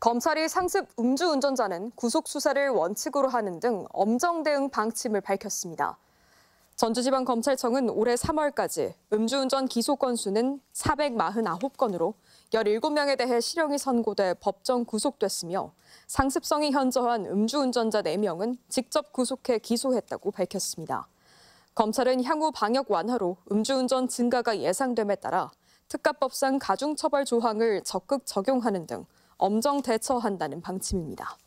검찰이 상습 음주운전자는 구속수사를 원칙으로 하는 등 엄정 대응 방침을 밝혔습니다. 전주지방검찰청은 올해 3월까지 음주운전 기소 건수는 449건으로 17명에 대해 실형이 선고돼 법정 구속됐으며 상습성이 현저한 음주운전자 4명은 직접 구속해 기소했다고 밝혔습니다. 검찰은 향후 방역 완화로 음주운전 증가가 예상됨에 따라 특가법상 가중처벌 조항을 적극 적용하는 등 엄정 대처한다는 방침입니다.